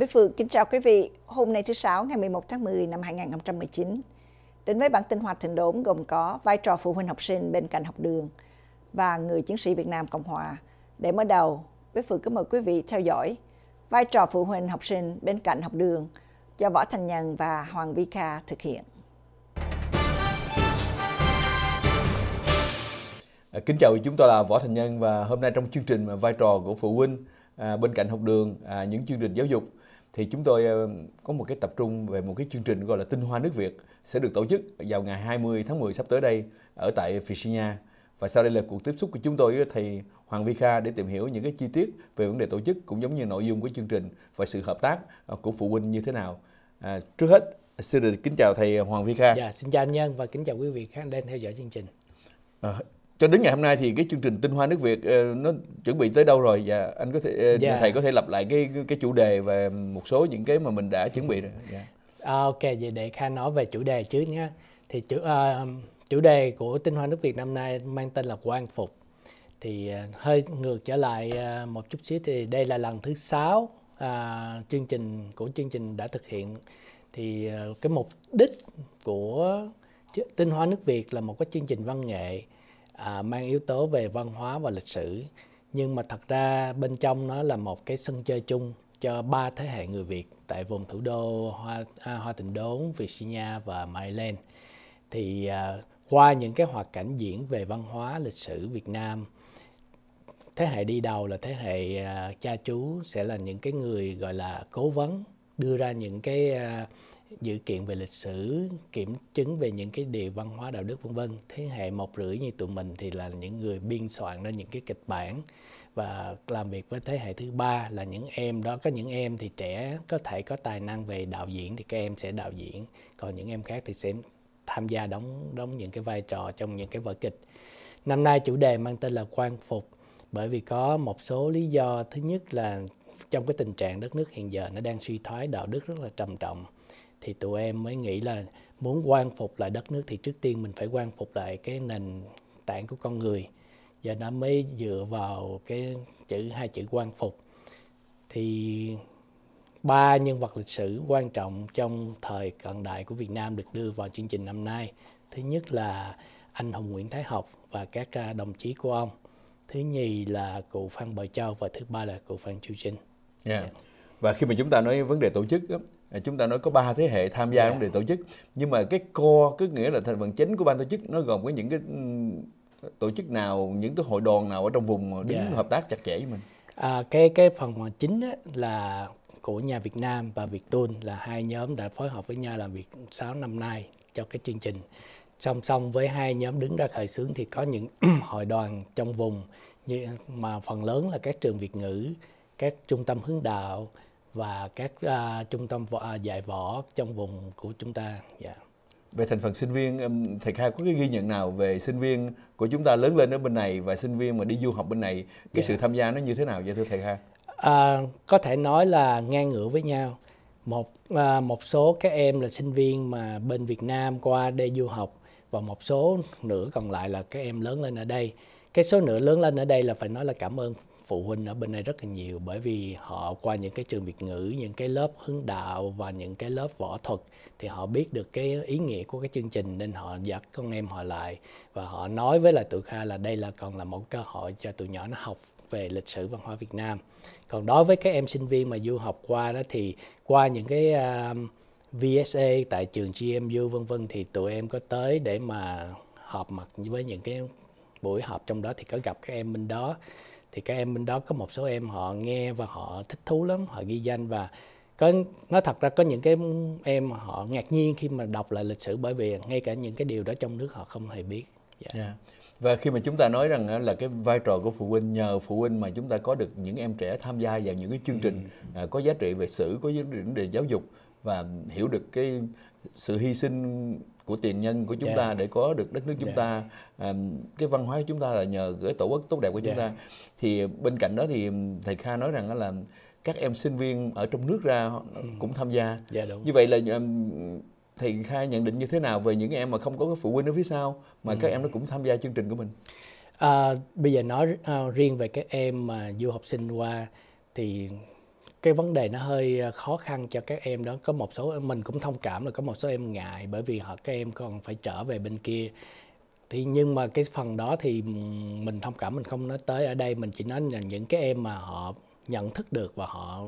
Bích Phượng kính chào quý vị. Hôm nay thứ Sáu ngày 11 tháng 10 năm 2019. Đến với bản tin hoạt thịnh đốn gồm có vai trò phụ huynh học sinh bên cạnh học đường và người chiến sĩ Việt Nam Cộng Hòa. Để mở đầu, Bích Phượng kính mời quý vị theo dõi vai trò phụ huynh học sinh bên cạnh học đường do Võ Thành Nhân và Hoàng Vi Kha thực hiện. À, kính chào chúng tôi là Võ Thành Nhân và hôm nay trong chương trình vai trò của phụ huynh à, bên cạnh học đường à, những chương trình giáo dục thì chúng tôi ờ, có một cái tập trung về một cái chương trình gọi là tinh hoa nước Việt sẽ được tổ chức vào ngày 20 tháng 10 sắp tới đây ở tại Virginia. Và sau đây là cuộc tiếp xúc của chúng tôi với thầy Hoàng Vi Kha để tìm hiểu những cái chi tiết về vấn đề tổ chức cũng giống như nội dung của chương trình và sự hợp tác ờ, của phụ huynh như thế nào. À, trước hết xin được kính chào thầy Hoàng Vi Kha. Dạ, xin chào anh Nhân và kính chào quý vị khán đang theo dõi chương trình. À, cho đến ngày hôm nay thì cái chương trình tinh hoa nước Việt ờ, nó chuẩn bị tới đâu rồi và dạ, anh có thể yeah. Ờ, dạ. thầy có thể lặp lại cái cái chủ đề và một số những cái mà mình đã chuẩn bị rồi. Yeah. Dạ. À, ok vậy để Kha nói về chủ đề trước nhé. Thì chủ uh, chủ đề của tinh hoa nước Việt năm nay mang tên là quang phục. Thì uh, hơi ngược trở lại uh, một chút xíu thì đây là lần thứ sáu uh, chương trình của chương trình đã thực hiện thì uh, cái mục đích của tinh hoa nước Việt là một cái chương trình văn nghệ à, mang yếu tố về văn hóa và lịch sử nhưng mà thật ra bên trong nó là một cái sân chơi chung cho ba thế hệ người Việt tại vùng thủ đô Hoa, à, Hoa Tịnh Đốn, Virginia và Maryland. Thì à, qua những cái hoạt cảnh diễn về văn hóa lịch sử Việt Nam thế hệ đi đầu là thế hệ à, cha chú sẽ là những cái người gọi là cố vấn đưa ra những cái à, dự kiện về lịch sử kiểm chứng về những cái điều văn hóa đạo đức vân vân thế hệ một rưỡi như tụi mình thì là những người biên soạn ra những cái kịch bản và làm việc với thế hệ thứ ba là những em đó có những em thì trẻ có thể có tài năng về đạo diễn thì các em sẽ đạo diễn còn những em khác thì sẽ tham gia đóng đóng những cái vai trò trong những cái vở kịch năm nay chủ đề mang tên là quan phục bởi vì có một số lý do thứ nhất là trong cái tình trạng đất nước hiện giờ nó đang suy thoái đạo đức rất là trầm trọng thì tụi em mới nghĩ là muốn quan phục lại đất nước thì trước tiên mình phải quan phục lại cái nền tảng của con người và nó mới dựa vào cái chữ hai chữ quan phục thì ba nhân vật lịch sử quan trọng trong thời cận đại của Việt Nam được đưa vào chương trình năm nay thứ nhất là anh Hùng Nguyễn Thái Học và các à, đồng chí của ông thứ nhì là cụ Phan Bội Châu và thứ ba là cụ Phan Chu Trinh yeah. Dạ. yeah. Dạ. và khi mà chúng ta nói vấn đề tổ chức À, chúng ta nói có ba thế hệ tham gia yeah. Dạ. đề tổ chức nhưng mà cái co cứ nghĩa là thành phần chính của ban tổ chức nó gồm có những cái ừ, tổ chức nào những cái hội đoàn nào ở trong vùng dạ. đứng yeah. hợp tác chặt chẽ với mình à, cái cái phần chính là của nhà Việt Nam và Việt Tôn là hai nhóm đã phối hợp với nhau làm việc 6 năm nay cho cái chương trình song song với hai nhóm đứng ra khởi xướng thì có những hội đoàn trong vùng như mà phần lớn là các trường Việt ngữ các trung tâm hướng đạo và các uh, trung tâm võ, à, dạy võ trong vùng của chúng ta. Yeah. Dạ. Về thành phần sinh viên, thầy Kha có cái ghi nhận nào về sinh viên của chúng ta lớn lên ở bên này và sinh viên mà đi du học bên này, cái yeah. Dạ. sự tham gia nó như thế nào vậy thưa thầy Kha? À, có thể nói là ngang ngửa với nhau. Một à, một số các em là sinh viên mà bên Việt Nam qua đây du học và một số nữa còn lại là các em lớn lên ở đây. Cái số nữa lớn lên ở đây là phải nói là cảm ơn phụ huynh ở bên đây rất là nhiều bởi vì họ qua những cái trường Việt ngữ, những cái lớp hướng đạo và những cái lớp võ thuật thì họ biết được cái ý nghĩa của cái chương trình nên họ dắt con em họ lại và họ nói với là tụi Kha là đây là còn là một cơ hội cho tụi nhỏ nó học về lịch sử văn hóa Việt Nam. Còn đối với các em sinh viên mà du học qua đó thì qua những cái uh, à, VSA tại trường GMU vân vân thì tụi em có tới để mà họp mặt với những cái buổi họp trong đó thì có gặp các em bên đó thì các em bên đó có một số em họ nghe và họ thích thú lắm họ ghi danh và có nói thật ra có những cái em họ ngạc nhiên khi mà đọc lại lịch sử bởi vì ngay cả những cái điều đó trong nước họ không hề biết yeah. Dạ. Yeah. Dạ. và khi mà chúng ta nói rằng là cái vai trò của phụ huynh nhờ phụ huynh mà chúng ta có được những em trẻ tham gia vào những cái chương trình ừ. À, có giá trị về sử có giá trị về giáo dục và hiểu được cái sự hy sinh của tiền nhân của chúng yeah. ta để có được đất nước chúng yeah. ta à, cái văn hóa của chúng ta là nhờ cái tổ quốc tốt đẹp của chúng yeah. ta thì bên cạnh đó thì thầy Kha nói rằng là các em sinh viên ở trong nước ra ừ. cũng tham gia yeah, dạ, đúng. như vậy là thầy Kha nhận định như thế nào về những em mà không có phụ huynh ở phía sau mà các ừ. em nó cũng tham gia chương trình của mình à, bây giờ nói uh, riêng về các em mà du học sinh qua thì cái vấn đề nó hơi ờ, khó khăn cho các em đó có một số mình cũng thông cảm là có một số em ngại bởi vì họ các em còn phải trở về bên kia thì nhưng mà cái phần đó thì mình thông cảm mình không nói tới ở đây mình chỉ nói là những cái em mà họ nhận thức được và họ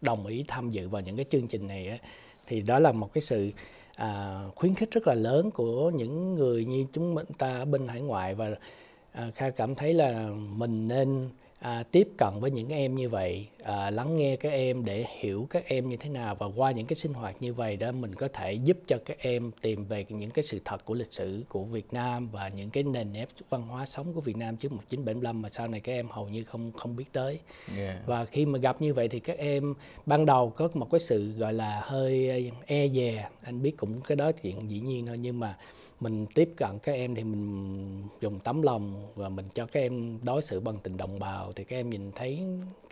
đồng ý tham dự vào những cái chương trình này ấy, thì đó là một cái sự à, khuyến khích rất là lớn của những người như chúng mình ta bên hải ngoại và à, kha cảm thấy là mình nên à, tiếp cận với những em như vậy à, lắng nghe các em để hiểu các em như thế nào và qua những cái sinh hoạt như vậy đó mình có thể giúp cho các em tìm về những cái sự thật của lịch sử của Việt Nam và những cái nền nếp văn hóa sống của Việt Nam trước 1975 mà sau này các em hầu như không không biết tới yeah. và khi mà gặp như vậy thì các em ban đầu có một cái sự gọi là hơi e dè anh biết cũng cái đó chuyện dĩ nhiên thôi nhưng mà mình tiếp cận các em thì mình dùng tấm lòng và mình cho các em đối xử bằng tình đồng bào thì các em nhìn thấy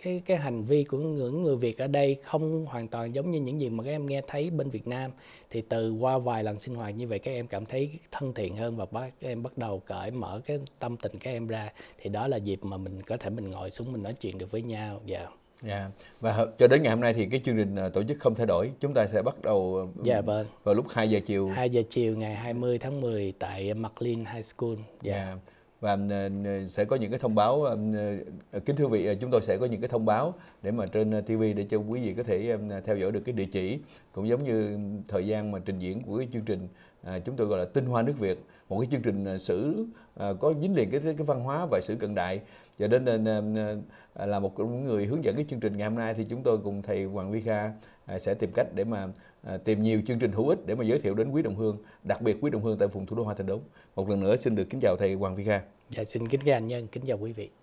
cái cái hành vi của những người Việt ở đây không hoàn toàn giống như những gì mà các em nghe thấy bên Việt Nam thì từ qua vài lần sinh hoạt như vậy các em cảm thấy thân thiện hơn và các em bắt đầu cởi mở cái tâm tình các em ra thì đó là dịp mà mình có thể mình ngồi xuống mình nói chuyện được với nhau và dạ. yeah. Yeah. Dạ. Và hợp, cho đến ngày hôm nay thì cái chương trình ờ, tổ chức không thay đổi. Chúng ta sẽ bắt đầu yeah, dạ, vâng. vào lúc 2 giờ chiều. 2 giờ chiều ngày 20 tháng 10 tại McLean High School. Yeah. Dạ. Yeah và sẽ có những cái thông báo ờ, kính thưa vị ờ, chúng tôi sẽ có những cái thông báo để mà trên ờ, TV để cho quý vị có thể theo dõi được cái địa chỉ cũng giống như thời gian mà trình diễn của cái chương trình à, chúng tôi gọi là tinh hoa nước Việt một cái chương trình sử có dính liền cái cái văn hóa và sử cận đại và đến à, là một người hướng dẫn cái chương trình ngày hôm nay thì chúng tôi cùng thầy Hoàng Vi Kha à, sẽ tìm cách để mà À, tìm nhiều chương trình hữu ích để mà giới thiệu đến quý đồng hương, đặc biệt quý đồng hương tại vùng thủ đô Hoa Thành Đống. Một lần nữa xin được kính chào thầy Hoàng Vi Kha. Dạ xin kính chào anh Nhân, kính chào quý vị.